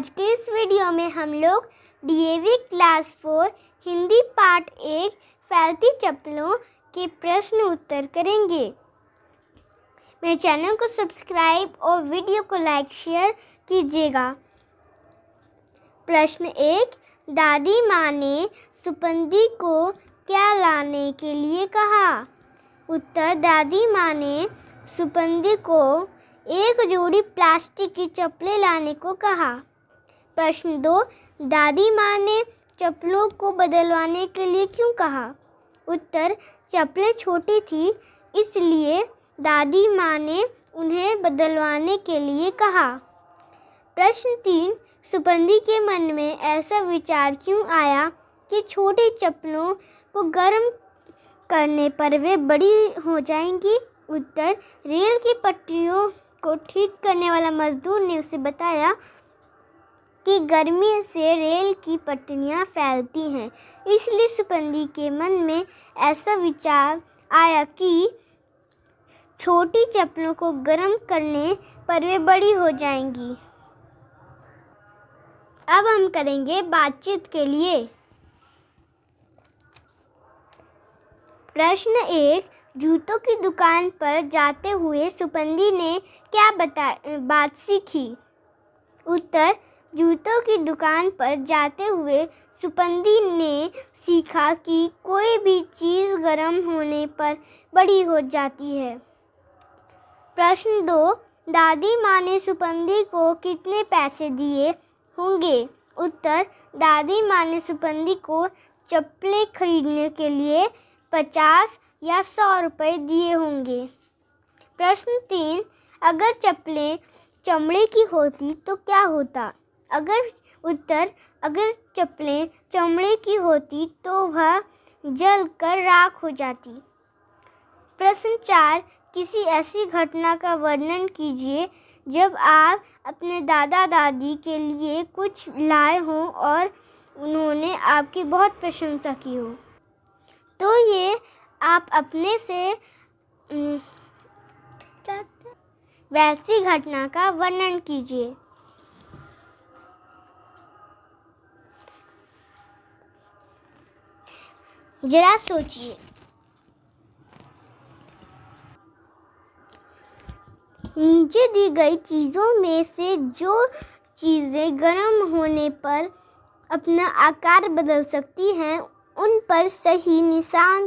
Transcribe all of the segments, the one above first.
आज के इस वीडियो में हम लोग DAV class four Hindi part एक फैलती चप्पलों के प्रश्न उत्तर करेंगे मेरे चैनल को सब्सक्राइब और वीडियो को लाइक शेयर कीजिएगा प्रश्न एक दादी माँ ने सुपंदी को क्या लाने के लिए कहा उत्तर दादी माँ ने सुपंदी को एक जोड़ी प्लास्टिक की चप्पलें लाने को कहा प्रश्न दो दादी माँ ने चप्पलों को बदलवाने के लिए क्यों कहा उत्तर चप्पलें छोटी थी इसलिए दादी माँ ने उन्हें बदलवाने के लिए कहा प्रश्न तीन सुपंदी के मन में ऐसा विचार क्यों आया कि छोटे चप्पलों को गर्म करने पर वे बड़ी हो जाएंगी उत्तर रेल की पटरियों को ठीक करने वाला मजदूर ने उसे बताया कि गर्मी से रेल की पटनियाँ फैलती हैं इसलिए सुपंदी के मन में ऐसा विचार आया कि छोटी चप्पलों को गर्म करने पर वे बड़ी हो जाएंगी अब हम करेंगे बातचीत के लिए प्रश्न एक जूतों की दुकान पर जाते हुए सुपंदी ने क्या बता बात सीखी उत्तर जूतों की दुकान पर जाते हुए सुपंदी ने सीखा कि कोई भी चीज़ गर्म होने पर बड़ी हो जाती है प्रश्न दो दादी माँ ने सुपंदी को कितने पैसे दिए होंगे उत्तर दादी माँ ने सुपंदी को चप्पलें खरीदने के लिए पचास या सौ रुपये दिए होंगे प्रश्न तीन अगर चप्पलें चमड़े की होती तो क्या होता अगर उत्तर अगर चप्पलें चमड़े की होती तो वह जल कर राख हो जाती प्रश्न चार किसी ऐसी घटना का वर्णन कीजिए जब आप अपने दादा दादी के लिए कुछ लाए हों और उन्होंने आपकी बहुत प्रशंसा की हो तो ये आप अपने से वैसी घटना का वर्णन कीजिए जरा सोचिए नीचे दी गई चीज़ों में से जो चीज़ें गर्म होने पर अपना आकार बदल सकती हैं उन पर सही निशान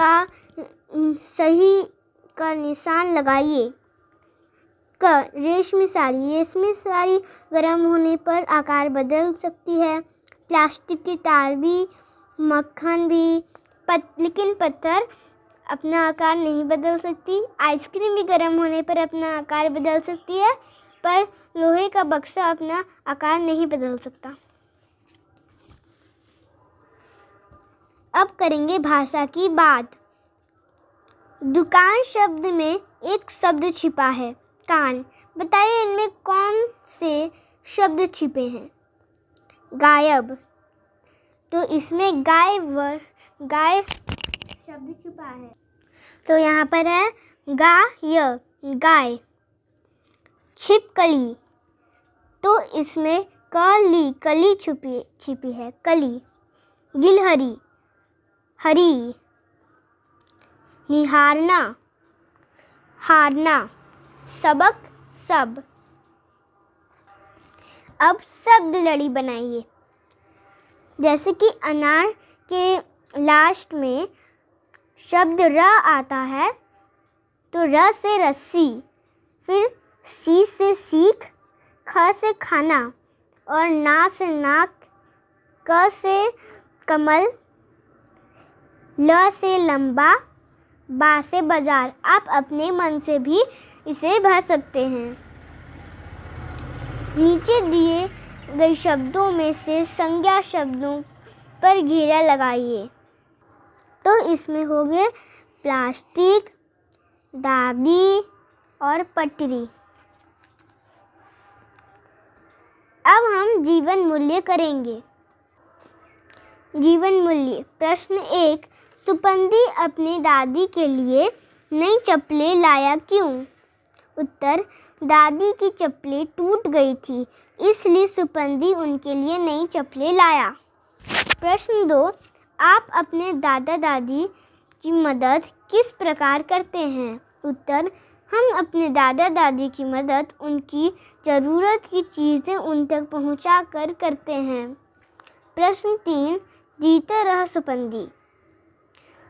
का सही का निशान लगाइए क रेशमी साड़ी रेशमी साड़ी गर्म होने पर आकार बदल सकती है प्लास्टिक की तार भी मक्खन भी पत, लेकिन पत्थर अपना आकार नहीं बदल सकती आइसक्रीम भी गर्म होने पर अपना आकार बदल सकती है पर लोहे का बक्सा अपना आकार नहीं बदल सकता अब करेंगे भाषा की बात दुकान शब्द में एक शब्द छिपा है कान बताइए इनमें कौन से शब्द छिपे हैं गायब तो इसमें गाय व गाय शब्द छुपा है तो यहाँ पर है गाय गाय छिपकली तो इसमें कली कली छुपी छिपी है कली गिलहरी हरी निहारना हारना सबक सब अब शब्द लड़ी बनाइए जैसे कि अनार के लास्ट में शब्द र आता है तो र से रस्सी फिर सी से सीख ख से खाना और ना से नाक क से कमल ल से लंबा बा से बाजार आप अपने मन से भी इसे भर सकते हैं नीचे दिए गए शब्दों में से संज्ञा शब्दों पर घेरा लगाइए तो इसमें हो गए प्लास्टिक दादी और पटरी अब हम जीवन मूल्य करेंगे जीवन मूल्य प्रश्न एक सुपंदी अपनी दादी के लिए नई चप्पलें लाया क्यों उत्तर दादी की चप्पलें टूट गई थी इसलिए सुपंदी उनके लिए नई चप्पलें लाया प्रश्न दो आप अपने दादा दादी की मदद किस प्रकार करते हैं उत्तर हम अपने दादा दादी की मदद उनकी ज़रूरत की चीज़ें उन तक पहुंचा कर करते हैं प्रश्न तीन जीता रहा सुपंदी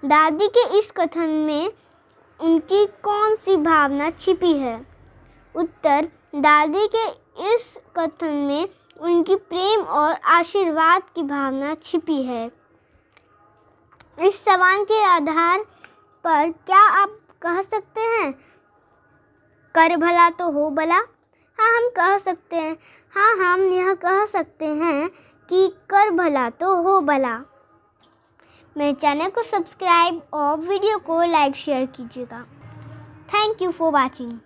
दादी के इस कथन में उनकी कौन सी भावना छिपी है उत्तर दादी के इस कथन में उनकी प्रेम और आशीर्वाद की भावना छिपी है इस सवाल के आधार पर क्या आप कह सकते हैं कर भला तो हो भला हाँ हम कह सकते हैं हाँ हम यह कह सकते हैं कि कर भला तो हो भला मेरे चैनल को सब्सक्राइब और वीडियो को लाइक शेयर कीजिएगा थैंक यू फॉर वाचिंग